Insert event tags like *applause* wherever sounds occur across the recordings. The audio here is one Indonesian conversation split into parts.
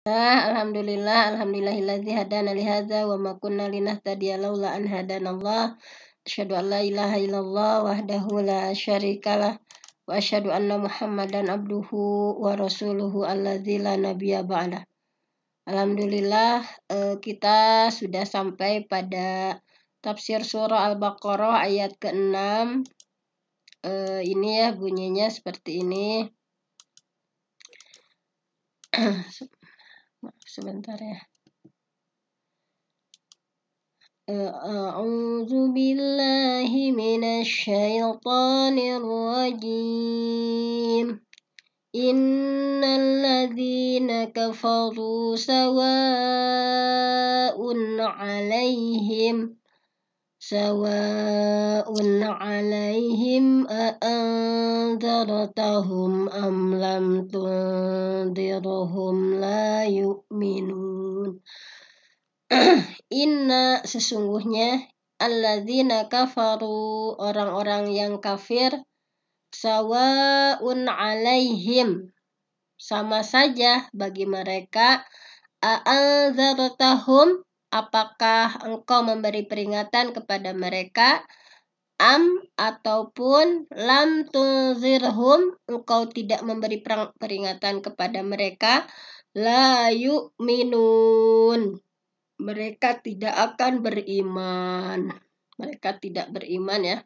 Nah, alhamdulillah, alhamdulillahilladzi hadana li hadza wa ma kunna linahtadiya laula an hadanallah. Asyhadu an la ilaha illallah wahdahu la syarikalah wa asyhadu anna Muhammadan abduhu wa rasuluhu alladzi la nabiyya ba'da. Alhamdulillah eh, kita sudah sampai pada tafsir surah Al-Baqarah ayat ke-6. Eh, ini ya bunyinya seperti ini. *clears throat* sebentar ya أعوذ بالله من الشيطان الرجيم إن الذين كفروا سواء عليهم سواء عليهم أأنذرتهم أم لم تنذرهم لا يؤمنون Inna *clears throat* sesungguhnya alladzina kafaru orang-orang yang kafir sawaun alaihim sama saja bagi mereka a'anzartahum apakah engkau memberi peringatan kepada mereka am ataupun lam tunzirhum engkau tidak memberi peringatan kepada mereka la yu'minun mereka tidak akan beriman mereka tidak beriman ya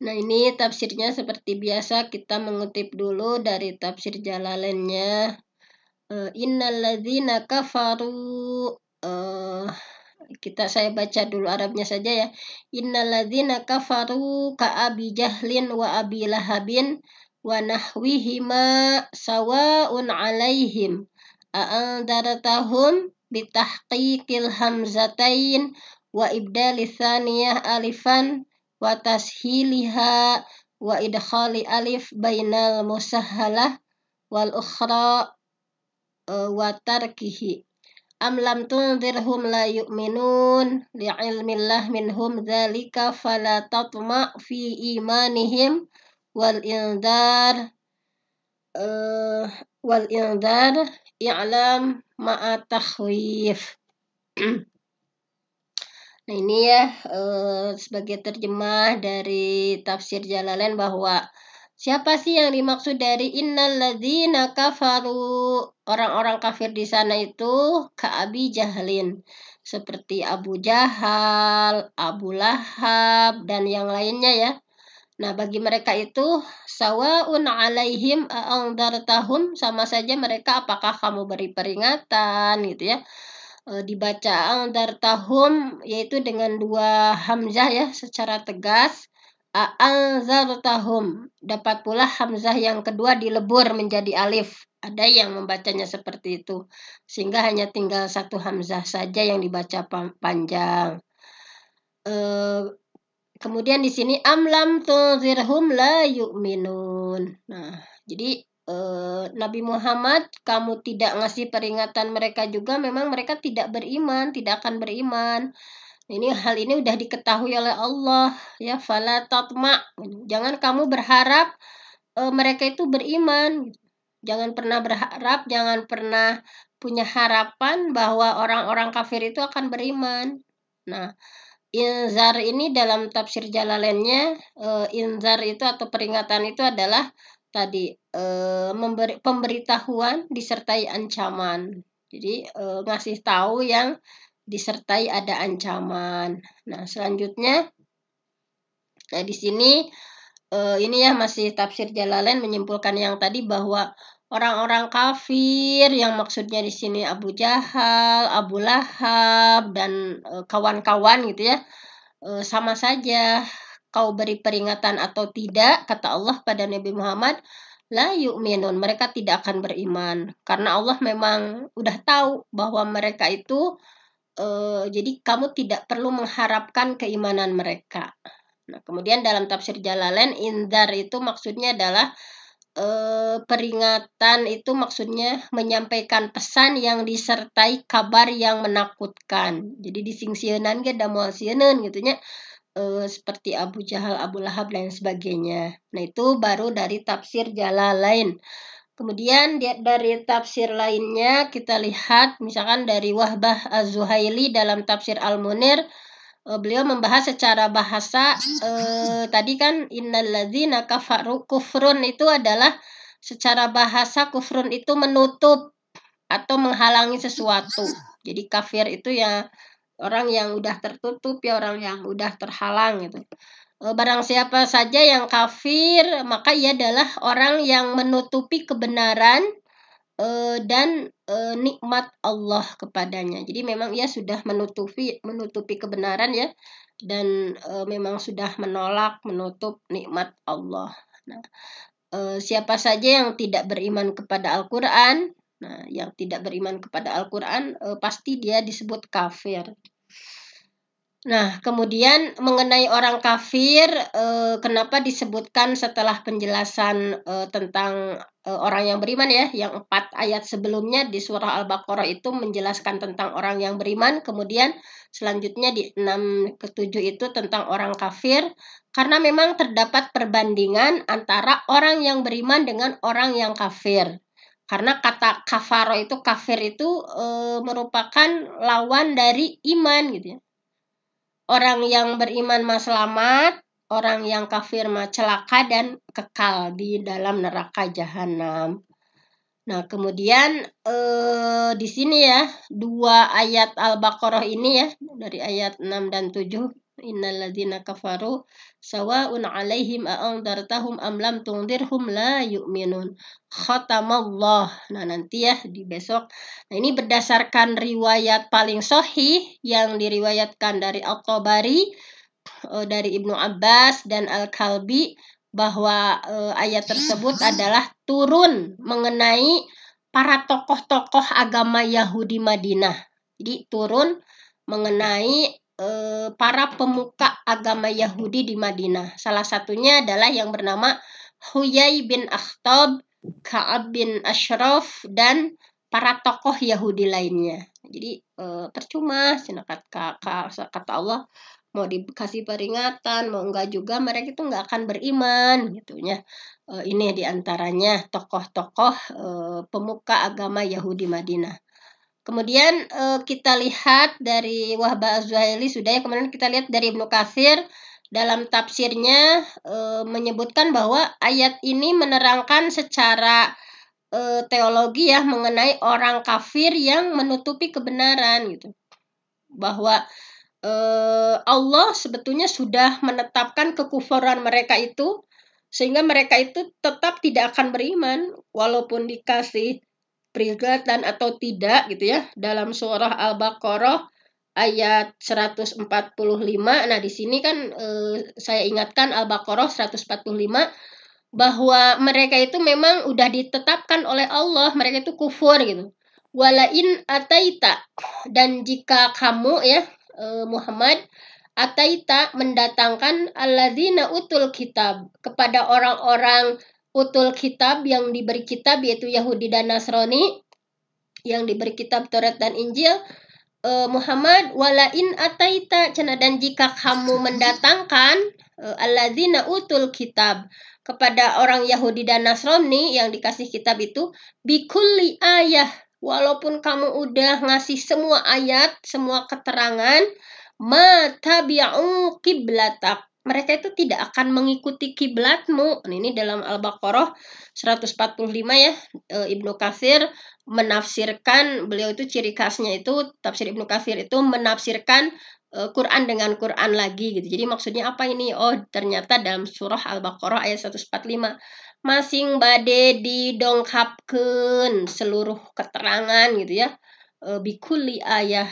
Nah ini tafsirnya seperti biasa kita mengutip dulu dari tafsir Jalalainnya. Eh, Innalladzina kafaru uh, kita saya baca dulu Arabnya saja ya. Innaladzina kafaru ka'abi jahlin wa abi lahabin wa nahwihima sawa'un alaihim A'andaratahum bitahqiqil hamzatain wa ibdalithaniyah alifan wa tashiliha wa idkhali alif bainal musahhalah wal ukhra uh, wa tarkihi am lam tunzirhum la yu'minun li'ilmillah minhum dzalika fala tatma fi imanihim wal indar uh, eh, wal indar i'lam ma'a takhwif *clears throat* nah ini ya uh, sebagai terjemah dari tafsir Jalalain bahwa Siapa sih yang dimaksud dari innalladzina kafaru? Orang-orang kafir di sana itu ka'abi jahlin. Seperti Abu Jahal, Abu Lahab, dan yang lainnya ya. Nah, bagi mereka itu sawaun alaihim a'angdartahum sama saja mereka apakah kamu beri peringatan gitu ya. E, dibaca angdartahum yaitu dengan dua hamzah ya secara tegas A'anzartahum. Dapat pula hamzah yang kedua dilebur menjadi alif. Ada yang membacanya seperti itu. Sehingga hanya tinggal satu hamzah saja yang dibaca panjang. E, kemudian di sini amlam tunzirhum la yu'minun. Nah, jadi eh, Nabi Muhammad, kamu tidak ngasih peringatan mereka juga, memang mereka tidak beriman, tidak akan beriman. Ini hal ini udah diketahui oleh Allah ya fala tatma. Jangan kamu berharap e, mereka itu beriman. Jangan pernah berharap, jangan pernah punya harapan bahwa orang-orang kafir itu akan beriman. Nah, inzar ini dalam tafsir Jalalainnya e, inzar itu atau peringatan itu adalah tadi e, memberi pemberitahuan disertai ancaman. Jadi e, ngasih tahu yang disertai ada ancaman. Nah, selanjutnya nah di sini eh, ini ya masih tafsir Jalalain menyimpulkan yang tadi bahwa orang-orang kafir yang maksudnya di sini Abu Jahal, Abu Lahab dan eh, kawan-kawan eh, gitu ya. Eh, sama saja kau beri peringatan atau tidak kata Allah pada Nabi Muhammad la yu'minun mereka tidak akan beriman karena Allah memang udah tahu bahwa mereka itu uh, jadi kamu tidak perlu mengharapkan keimanan mereka. Nah, kemudian dalam tafsir Jalalain indar itu maksudnya adalah uh, peringatan itu maksudnya menyampaikan pesan yang disertai kabar yang menakutkan. Jadi disingsieunan ge da moal sieuneun gitu nya. Uh, seperti Abu Jahal, Abu Lahab dan sebagainya. Nah, itu baru dari tafsir Jalalain. lain Kemudian dari tafsir lainnya kita lihat misalkan dari Wahbah Az-Zuhaili dalam tafsir Al-Munir eh, beliau membahas secara bahasa eh, tadi kan innalladzina kafaru kufrun itu adalah secara bahasa kufrun itu menutup atau menghalangi sesuatu. Jadi kafir itu ya orang yang udah tertutup ya orang yang udah terhalang gitu. Eh, barang siapa saja yang kafir, maka ia adalah orang yang menutupi kebenaran eh, dan eh, nikmat Allah kepadanya. Jadi memang ia sudah menutupi menutupi kebenaran ya dan memang sudah menolak menutup nikmat Allah. Nah, siapa saja yang tidak beriman kepada Al-Qur'an, nah yang tidak beriman kepada Al-Qur'an pasti dia disebut kafir. Nah, kemudian mengenai orang kafir, eh, kenapa disebutkan setelah penjelasan, eh, tentang, eh, orang yang beriman ya, yang empat ayat sebelumnya di surah Al-Baqarah itu menjelaskan tentang orang yang beriman, kemudian selanjutnya di enam ke 7 itu tentang orang kafir, karena memang terdapat perbandingan antara orang yang beriman dengan orang yang kafir. Karena kata kafaro itu kafir itu, e, merupakan lawan dari iman gitu ya orang yang beriman mah selamat, orang yang kafir mah celaka dan kekal di dalam neraka jahanam. Nah, kemudian eh, di sini ya, dua ayat Al-Baqarah ini ya, dari ayat 6 dan 7 innalladzina kafaru sawa'un 'alaihim a anzartahum am lam tungdirhum la yu'minun khatamallah nah nanti ya di besok nah ini berdasarkan riwayat paling sohih yang diriwayatkan dari Al-Qabari eh, dari Ibnu Abbas dan Al-Kalbi bahwa eh, ayat tersebut adalah turun mengenai para tokoh-tokoh agama Yahudi Madinah. Jadi turun mengenai Eh, para pemuka agama Yahudi di Madinah. Salah satunya adalah yang bernama Huyai bin Akhtab, Ka'ab bin Ashraf, dan para tokoh Yahudi lainnya. Jadi eh, percuma, kata Allah mau dikasih peringatan mau enggak juga mereka itu enggak akan beriman gitu ya. e, ini diantaranya tokoh-tokoh eh, pemuka agama Yahudi Madinah Kemudian uh, kita lihat dari Wahba zuhaili sudah ya, kemudian kita lihat dari Ibnu Kafir dalam tafsirnya eh, menyebutkan bahwa ayat ini menerangkan secara eh, teologi ya mengenai orang kafir yang menutupi kebenaran gitu. Bahwa Allah sebetulnya sudah menetapkan kekufuran mereka itu sehingga mereka itu tetap tidak akan beriman walaupun dikasih peringatan atau tidak gitu ya dalam surah Al-Baqarah ayat 145. Nah, di sini kan e, saya ingatkan Al-Baqarah 145 bahwa mereka itu memang udah ditetapkan oleh Allah, mereka itu kufur gitu. Walain ataita dan jika kamu ya e, Muhammad ataita mendatangkan alladzina utul kitab kepada orang-orang utul kitab yang diberi kitab yaitu Yahudi dan Nasrani yang diberi kitab Taurat dan Injil uh, Muhammad walain ataita cina dan jika kamu mendatangkan uh, alladzina utul kitab kepada orang Yahudi dan Nasrani yang dikasih kitab itu bikulli ayah walaupun kamu udah ngasih semua ayat semua keterangan ma tabi'u qiblatak mereka itu tidak akan mengikuti kiblatmu. Nah, ini dalam Al-Baqarah 145 ya, eh, Ibnu Katsir menafsirkan beliau itu ciri khasnya itu tafsir Ibnu Katsir itu menafsirkan eh, Quran dengan Quran lagi gitu. Jadi maksudnya apa ini? Oh, ternyata dalam surah Al-Baqarah ayat 145 masing bade didongkapkan seluruh keterangan gitu ya. Eh, Bikuli ayah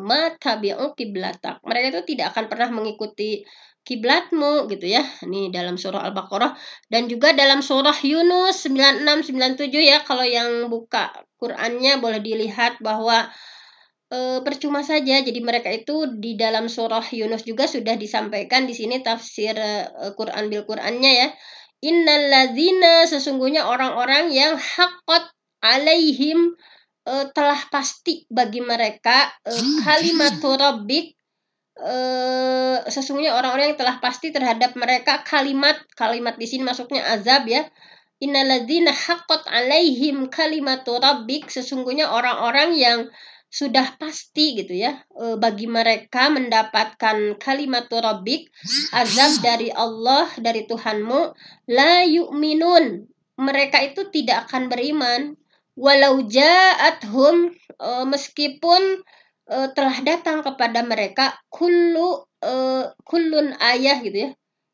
mata bi'u kiblatak. Mereka itu tidak akan pernah mengikuti kiblatmu gitu ya. Ini dalam surah Al-Baqarah dan juga dalam surah Yunus 96 97 ya kalau yang buka Qur'annya boleh dilihat bahwa e, percuma saja. Jadi mereka itu di dalam surah Yunus juga sudah disampaikan di sini tafsir e, Qur'an bil Qur'annya ya. Innalazina sesungguhnya orang-orang yang hakot alaihim e, telah pasti bagi mereka e, hmm, kalimat iya. rabbik Eh, sesungguhnya orang-orang yang telah pasti terhadap mereka kalimat kalimat di sini masuknya azab ya inaladina hakot alaihim kalimat rabbik sesungguhnya orang-orang yang sudah pasti gitu ya eh, bagi mereka mendapatkan kalimat rabbik azab dari Allah dari Tuhanmu la yu'minun mereka itu tidak akan beriman walau ja'athum eh, meskipun uh, telah datang kepada mereka kullu uh, kullun ayah gitu ya.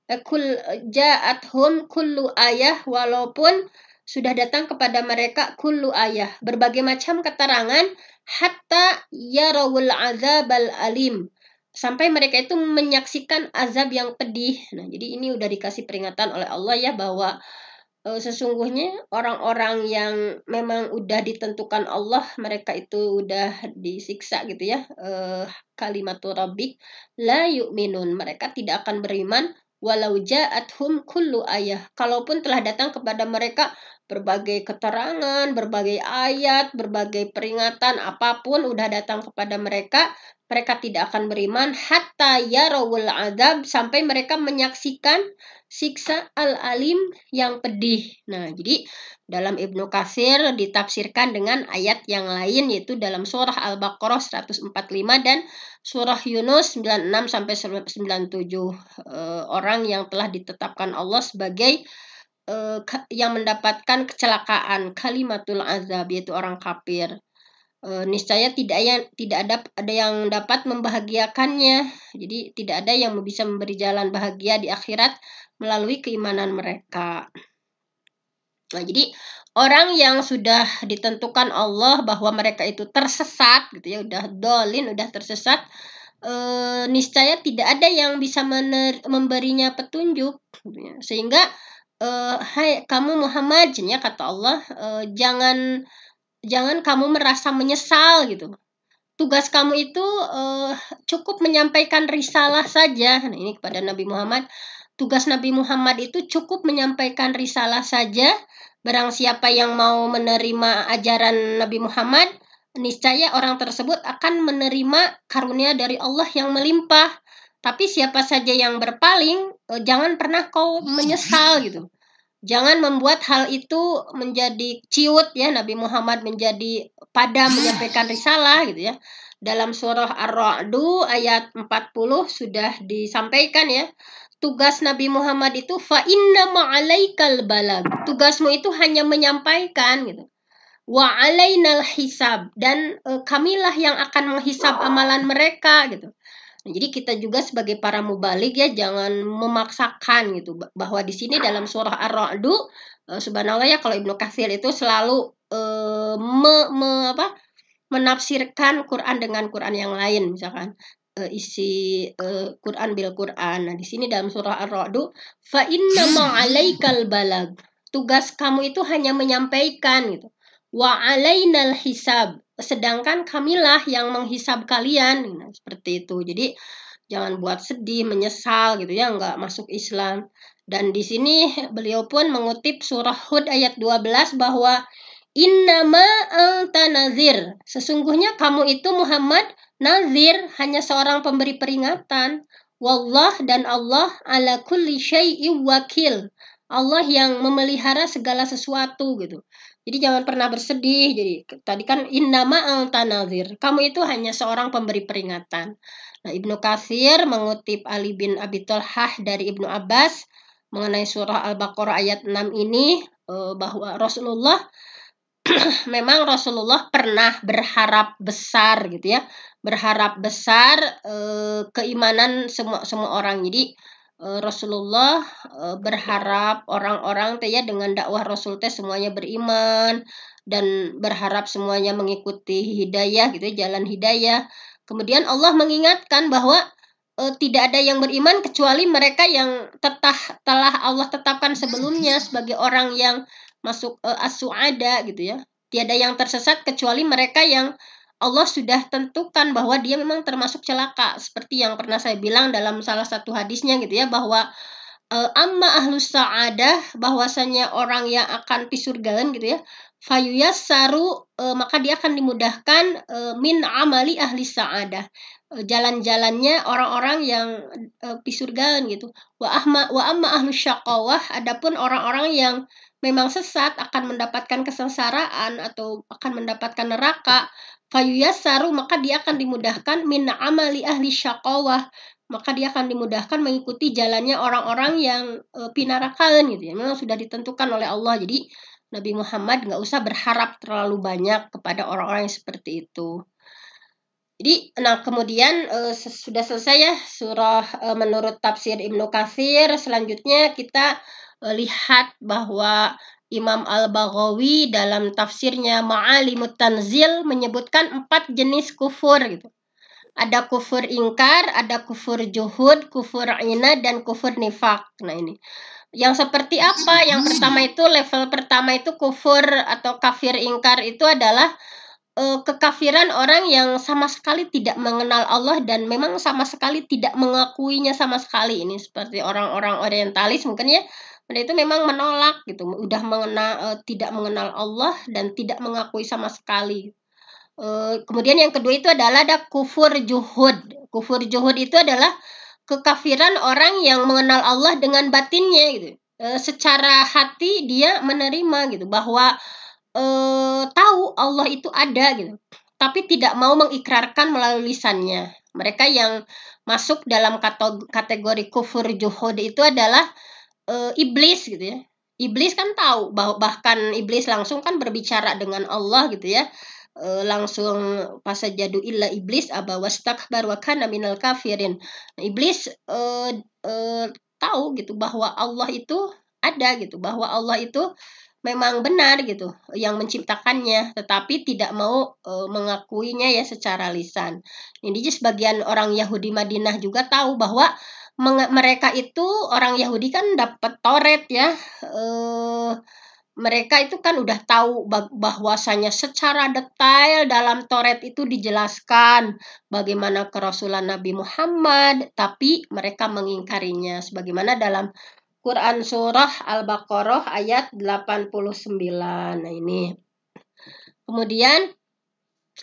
Eh, Kul jaat hum kullu ayah walaupun sudah datang kepada mereka kullu ayah berbagai macam keterangan hatta yarawul azabal alim sampai mereka itu menyaksikan azab yang pedih. Nah, jadi ini udah dikasih peringatan oleh Allah ya bahwa Eh, sesungguhnya orang-orang yang memang udah ditentukan Allah mereka itu udah disiksa gitu ya eh, kalimatur rabbik la yu'minun mereka tidak akan beriman walau ja'athum kullu ayah kalaupun telah datang kepada mereka berbagai keterangan, berbagai ayat, berbagai peringatan apapun udah datang kepada mereka mereka tidak akan beriman hatta yarawul adab sampai mereka menyaksikan siksa al-alim yang pedih. Nah, jadi dalam Ibnu Katsir ditafsirkan dengan ayat yang lain yaitu dalam surah Al-Baqarah 145 dan surah Yunus 96 sampai 97 e, eh, orang yang telah ditetapkan Allah sebagai e, yang mendapatkan kecelakaan kalimatul azab yaitu orang kafir e, niscaya tidak ya, tidak ada ada yang dapat membahagiakannya. Jadi tidak ada yang bisa memberi jalan bahagia di akhirat melalui keimanan mereka. Nah, jadi orang yang sudah ditentukan Allah bahwa mereka itu tersesat gitu ya, udah dolin, udah tersesat, e, niscaya tidak ada yang bisa mener, memberinya petunjuk gitu ya. Sehingga e, hai kamu Muhammad ya kata Allah, e, jangan jangan kamu merasa menyesal gitu. Tugas kamu itu uh, cukup menyampaikan risalah saja. Nah, ini kepada Nabi Muhammad. Tugas Nabi Muhammad itu cukup menyampaikan risalah saja. Barang siapa yang mau menerima ajaran Nabi Muhammad, niscaya orang tersebut akan menerima karunia dari Allah yang melimpah. Tapi siapa saja yang berpaling, eh, jangan pernah kau menyesal gitu. Jangan membuat hal itu menjadi ciut ya Nabi Muhammad menjadi padam iya. menyampaikan risalah gitu ya. Dalam surah Ar-Ra'du ayat 40 sudah disampaikan ya. Tugas Nabi Muhammad itu fa inna ma'alaikal balag. Tugasmu itu hanya menyampaikan gitu. Wa alainal hisab dan e, kamilah yang akan menghisab amalan mereka gitu. Nah, jadi kita juga sebagai para mubalik ya jangan memaksakan gitu bahwa di sini dalam surah Ar-Ra'du eh, subhanallah ya kalau Ibnu Katsir itu selalu eh, me, me, apa, menafsirkan Quran dengan Quran yang lain misalkan eh, isi eh, Quran bil Quran. Nah, di sini dalam surah Ar-Ra'du fa inna ma'alaikal balag. Tugas kamu itu hanya menyampaikan gitu. Wa alainal hisab sedangkan kamilah yang menghisab kalian nah, seperti itu jadi jangan buat sedih menyesal gitu ya nggak masuk Islam dan di sini beliau pun mengutip surah Hud ayat 12 bahwa innama anta nazir sesungguhnya kamu itu Muhammad nazir hanya seorang pemberi peringatan wallah dan Allah ala kulli syai'i wakil Allah yang memelihara segala sesuatu gitu jadi jangan pernah bersedih. Jadi tadi kan al tanazir. Kamu itu hanya seorang pemberi peringatan. Nah, Ibnu Katsir mengutip Ali bin Abi Thalhah dari Ibnu Abbas mengenai surah Al-Baqarah ayat 6 ini eh, bahwa Rasulullah *clears throat* memang Rasulullah pernah berharap besar gitu ya berharap besar eh, keimanan semua semua orang jadi Eh, Rasulullah eh, berharap orang-orang teh ya dengan dakwah Rasul teh semuanya beriman dan berharap semuanya mengikuti hidayah gitu ya, jalan hidayah. Kemudian Allah mengingatkan bahwa e, tidak ada yang beriman kecuali mereka yang tetah telah Allah tetapkan sebelumnya sebagai orang yang masuk e, as gitu ya. Tiada yang tersesat kecuali mereka yang Allah sudah tentukan bahwa dia memang termasuk celaka seperti yang pernah saya bilang dalam salah satu hadisnya gitu ya bahwa e, amma ahlus sa'adah bahwasanya orang yang akan pisurgaan gitu ya fayuyas saru e, maka dia akan dimudahkan e, min amali ahli sa'adah jalan-jalannya orang-orang yang di pisurgaan gitu wa ahma wa amma ahlus syaqawah adapun orang-orang yang memang sesat akan mendapatkan kesengsaraan atau akan mendapatkan neraka fayuyasaru maka dia akan dimudahkan min amali ahli syakawah maka dia akan dimudahkan mengikuti jalannya orang-orang yang e, pinarakan gitu ya memang sudah ditentukan oleh Allah jadi Nabi Muhammad nggak usah berharap terlalu banyak kepada orang-orang yang seperti itu jadi nah kemudian e, sudah selesai ya surah e, menurut tafsir Ibnu Katsir selanjutnya kita e, lihat bahwa Imam Al-Baghawi dalam tafsirnya Ma'alimut Tanzil menyebutkan empat jenis kufur gitu. Ada kufur ingkar, ada kufur juhud, kufur ina, dan kufur nifak. Nah ini. Yang seperti apa? Yang pertama itu level pertama itu kufur atau kafir ingkar itu adalah uh, kekafiran orang yang sama sekali tidak mengenal Allah dan memang sama sekali tidak mengakuinya sama sekali ini seperti orang-orang orientalis mungkin ya mereka itu memang menolak gitu, udah mengenal e, eh, tidak mengenal Allah dan tidak mengakui sama sekali. E, kemudian yang kedua itu adalah ada kufur juhud. Kufur juhud itu adalah kekafiran orang yang mengenal Allah dengan batinnya gitu. E, secara hati dia menerima gitu bahwa e, tahu Allah itu ada gitu, tapi tidak mau mengikrarkan melalui lisannya. Mereka yang masuk dalam kategori kufur juhud itu adalah uh, iblis gitu ya. Iblis kan tahu bahwa bahkan iblis langsung kan berbicara dengan Allah gitu ya. e, langsung jadu illa iblis abawa stakbar wa kana minal kafirin. Nah, iblis e, e, tahu gitu bahwa Allah itu ada gitu, bahwa Allah itu memang benar gitu yang menciptakannya tetapi tidak mau e, mengakuinya ya secara lisan. Ini jadi sebagian orang Yahudi Madinah juga tahu bahwa mereka itu orang Yahudi kan dapat Toret ya. E, mereka itu kan udah tahu bahwasanya secara detail dalam Toret itu dijelaskan bagaimana kerasulan Nabi Muhammad, tapi mereka mengingkarinya sebagaimana dalam Quran surah Al-Baqarah ayat 89. Nah, ini. Kemudian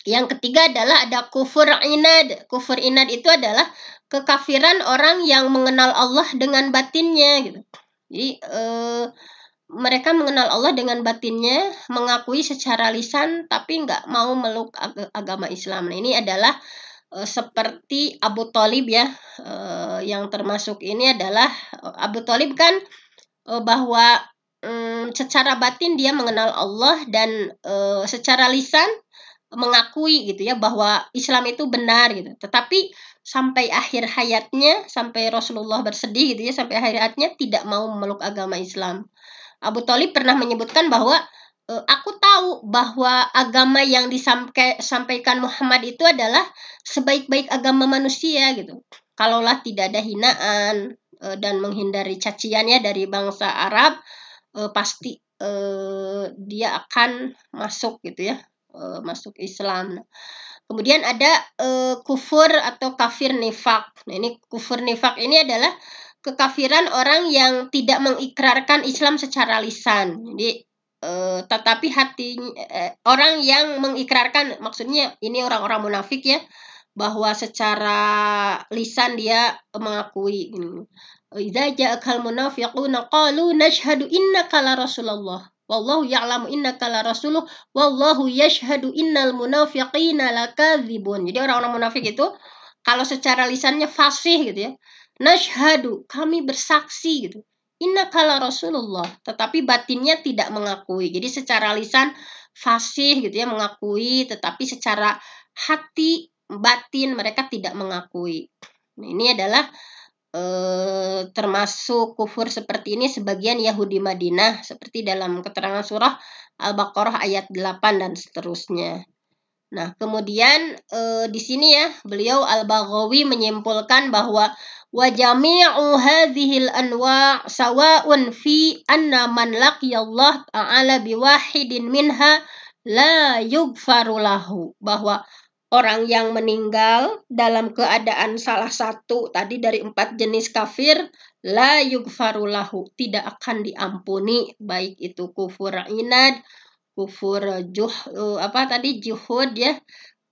yang ketiga adalah ada kufur inad. Kufur inad itu adalah kekafiran orang yang mengenal Allah dengan batinnya gitu. Jadi eh, mereka mengenal Allah dengan batinnya, mengakui secara lisan tapi nggak mau meluk ag agama Islam. Nah, ini adalah e, seperti Abu Talib ya, e, yang termasuk ini adalah eh, Abu Talib kan eh, bahwa Hmm, secara batin dia mengenal Allah dan secara lisan mengakui gitu ya bahwa Islam itu benar gitu. Tetapi sampai akhir hayatnya, sampai Rasulullah bersedih gitu ya, sampai akhir hayatnya tidak mau memeluk agama Islam. Abu Thalib pernah menyebutkan bahwa e, aku tahu bahwa agama yang disampaikan Muhammad itu adalah sebaik-baik agama manusia gitu. Kalaulah tidak ada hinaan e, dan menghindari caciannya dari bangsa Arab, e, pasti e, dia akan masuk gitu ya, e, masuk Islam. Nah, Kemudian ada e, kufur atau kafir nifak. Nah, ini kufur nifak ini adalah kekafiran orang yang tidak mengikrarkan Islam secara lisan. Jadi e, tetapi hati e, orang yang mengikrarkan maksudnya ini orang-orang munafik ya bahwa secara lisan dia mengakui. Idza ja'akal munafiquna qalu nashhadu innaka la Rasulullah. Wallahu ya'lamu innaka la rasuluh wallahu yashhadu innal munafiqina lakadzibun. Jadi orang-orang munafik itu kalau secara lisannya fasih gitu ya. Nashhadu, kami bersaksi gitu. Innaka la rasulullah, tetapi batinnya tidak mengakui. Jadi secara lisan fasih gitu ya mengakui, tetapi secara hati batin mereka tidak mengakui. Nah, ini adalah Eh, termasuk kufur seperti ini sebagian Yahudi Madinah seperti dalam keterangan surah Al-Baqarah ayat 8 dan seterusnya. Nah, kemudian e, di sini ya beliau Al-Baghawi menyimpulkan bahwa wa jami'u hadhil anwa' sawa'un fi anna man laqiyallah ta'ala biwahidin minha la yughfaru lahu bahwa orang yang meninggal dalam keadaan salah satu tadi dari empat jenis kafir la yugfarulahu tidak akan diampuni baik itu kufur inad kufur juh eh, apa tadi juhud ya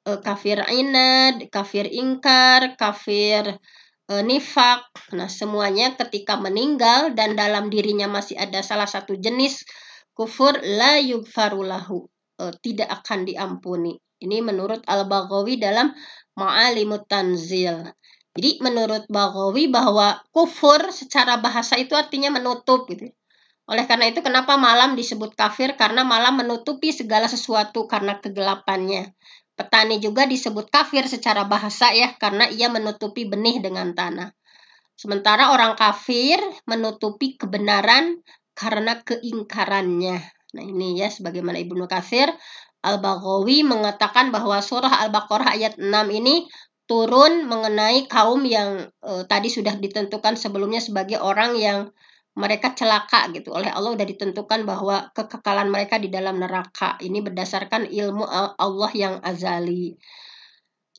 eh, kafir inad kafir ingkar kafir eh, nifak nah semuanya ketika meninggal dan dalam dirinya masih ada salah satu jenis kufur la yugfarulahu tidak akan diampuni ini menurut Al-Baghawi dalam Ma'alimut Tanzil. Jadi menurut Baghawi bahwa kufur secara bahasa itu artinya menutup gitu. Oleh karena itu kenapa malam disebut kafir? Karena malam menutupi segala sesuatu karena kegelapannya. Petani juga disebut kafir secara bahasa ya karena ia menutupi benih dengan tanah. Sementara orang kafir menutupi kebenaran karena keingkarannya. Nah ini ya sebagaimana Ibnu Katsir Al-Baghawi mengatakan bahwa surah Al-Baqarah ayat 6 ini turun mengenai kaum yang e, tadi sudah ditentukan sebelumnya sebagai orang yang mereka celaka gitu oleh Allah sudah ditentukan bahwa kekekalan mereka di dalam neraka ini berdasarkan ilmu Allah yang azali.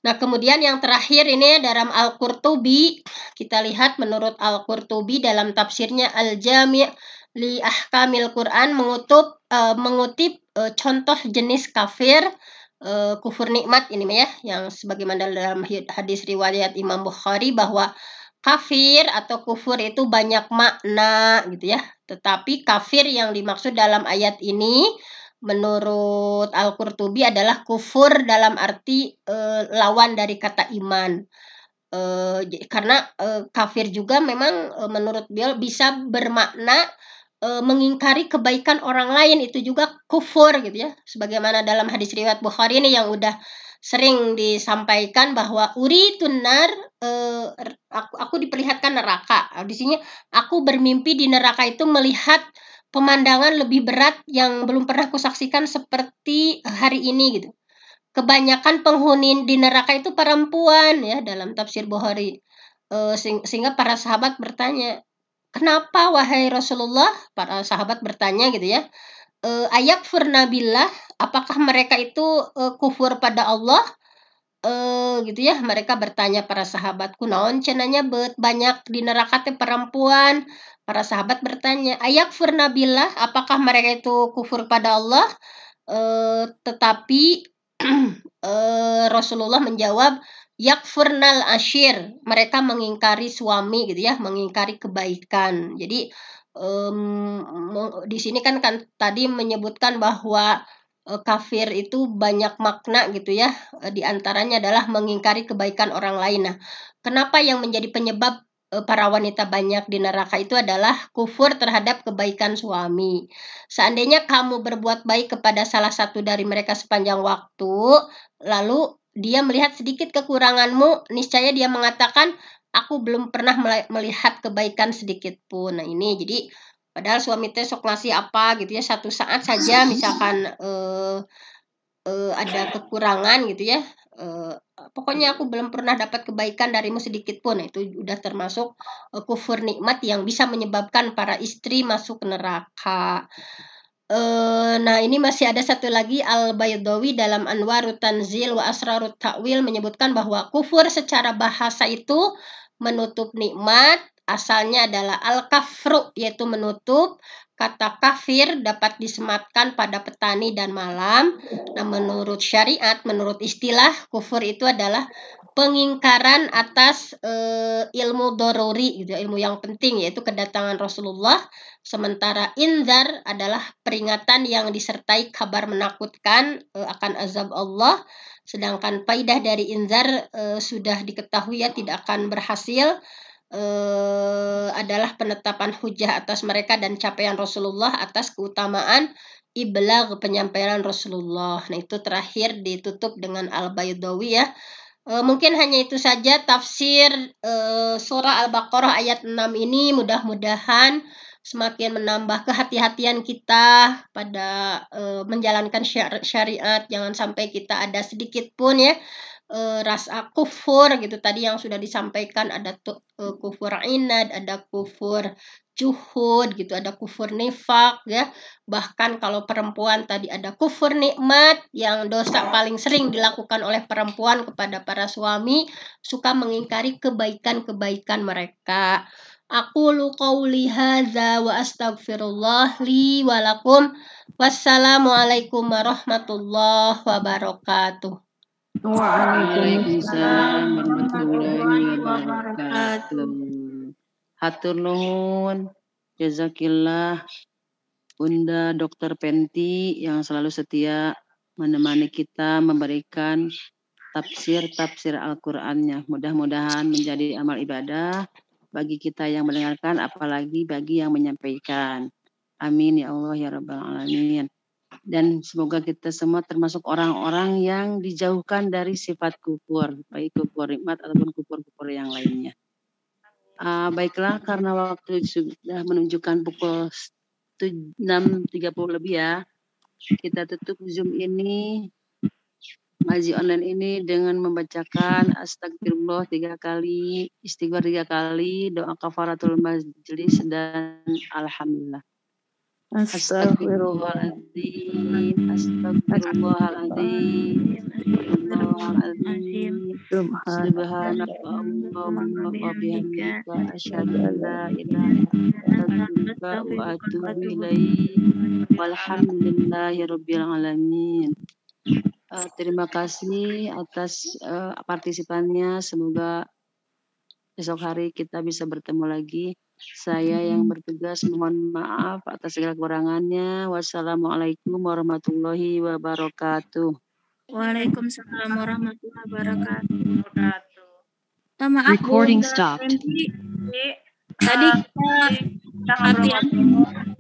Nah, kemudian yang terakhir ini dalam Al-Qurtubi kita lihat menurut Al-Qurtubi dalam tafsirnya Al-Jami' li ahkamil Quran eh, mengutip uh, eh, mengutip uh, contoh jenis kafir uh, kufur nikmat ini ya yang sebagaimana dalam hadis riwayat Imam Bukhari bahwa kafir atau kufur itu banyak makna gitu ya. Tetapi kafir yang dimaksud dalam ayat ini menurut Al-Qurtubi adalah kufur dalam arti uh, lawan dari kata iman. Uh, karena uh, kafir juga memang uh, menurut beliau bisa bermakna e, mengingkari kebaikan orang lain itu juga kufur gitu ya. Sebagaimana dalam hadis riwayat Bukhari ini yang udah sering disampaikan bahwa uri tunar e, eh, aku aku diperlihatkan neraka. Di sini aku bermimpi di neraka itu melihat pemandangan lebih berat yang belum pernah kusaksikan seperti hari ini gitu. Kebanyakan penghuni di neraka itu perempuan ya dalam tafsir Bukhari. E, sehingga para sahabat bertanya, Kenapa wahai Rasulullah? Para sahabat bertanya gitu ya. E, eh, ayak furnabilah apakah mereka itu e, kufur pada Allah? E, gitu ya, mereka bertanya para sahabatku, naon cenanya bet banyak di neraka teh perempuan. Para sahabat bertanya, ayak furnabilah apakah mereka itu kufur pada Allah? E, tetapi e, *clears throat* Rasulullah menjawab, yakfurnal ashir mereka mengingkari suami gitu ya mengingkari kebaikan jadi um, di sini kan kan tadi menyebutkan bahwa uh, kafir itu banyak makna gitu ya e, di antaranya adalah mengingkari kebaikan orang lain nah kenapa yang menjadi penyebab uh, para wanita banyak di neraka itu adalah kufur terhadap kebaikan suami. Seandainya kamu berbuat baik kepada salah satu dari mereka sepanjang waktu, lalu dia melihat sedikit kekuranganmu, niscaya dia mengatakan, aku belum pernah melihat kebaikan sedikit pun. Nah ini jadi padahal suami teh sok ngasih apa gitu ya satu saat saja *laughs* misalkan eh, eh, ada kekurangan gitu ya. Eh, pokoknya aku belum pernah dapat kebaikan darimu sedikit pun. Nah, itu udah termasuk eh, kufur nikmat yang bisa menyebabkan para istri masuk neraka. Uh, nah ini masih ada satu lagi Al-Baydawi dalam Anwar Tanzil wa Asrarut Ta'wil menyebutkan bahwa kufur secara bahasa itu menutup nikmat asalnya adalah al-kafru yaitu menutup Kata kafir dapat disematkan pada petani dan malam. Nah, menurut syariat, menurut istilah kufur itu adalah pengingkaran atas e, ilmu dorori, gitu, ya, ilmu yang penting yaitu kedatangan Rasulullah. Sementara inzar adalah peringatan yang disertai kabar menakutkan e, akan azab Allah. Sedangkan faidah dari inzar e, sudah diketahui ya tidak akan berhasil eh, adalah penetapan hujah atas mereka dan capaian Rasulullah atas keutamaan iblag penyampaian Rasulullah. Nah, itu terakhir ditutup dengan Al-Baydawi ya. E, mungkin hanya itu saja tafsir e, surah Al-Baqarah ayat 6 ini mudah-mudahan semakin menambah kehati-hatian kita pada e, menjalankan syariat. Jangan sampai kita ada sedikit pun ya e, eh, rasa kufur gitu tadi yang sudah disampaikan ada e, kufur inad, ada kufur juhud gitu, ada kufur nifak ya. Bahkan kalau perempuan tadi ada kufur nikmat yang dosa paling sering dilakukan oleh perempuan kepada para suami suka mengingkari kebaikan-kebaikan mereka. Aku qawli hadza wa astagfirullah li walakum. Wassalamualaikum warahmatullahi wabarakatuh. Waalaikumsalam warahmatullahi wabarakatuh. Hatur nuhun. Jazakillah. Bunda dokter Penti yang selalu setia menemani kita memberikan tafsir-tafsir Al-Qur'annya. Mudah-mudahan menjadi amal ibadah bagi kita yang mendengarkan apalagi bagi yang menyampaikan. Amin ya Allah ya rabbal alamin dan semoga kita semua termasuk orang-orang yang dijauhkan dari sifat kufur, baik kufur nikmat ataupun kufur-kufur yang lainnya. Uh, baiklah, karena waktu sudah menunjukkan pukul 6.30 lebih ya, kita tutup Zoom ini, maji online ini dengan membacakan astagfirullah tiga kali, istighfar tiga kali, doa kafaratul majlis, dan alhamdulillah. Astagfirullahaladzim. Astagfirullahaladzim. Eh, Astagfirullahaladzim. terima kasih atas uh, partisipannya. Semoga besok hari kita bisa bertemu lagi. Saya yang bertugas mohon maaf atas segala kekurangannya. Wassalamualaikum warahmatullahi wabarakatuh. Waalaikumsalam warahmatullahi wabarakatuh. Oh, maaf, Recording stopped. Eh, Tadi eh, kita, latihan.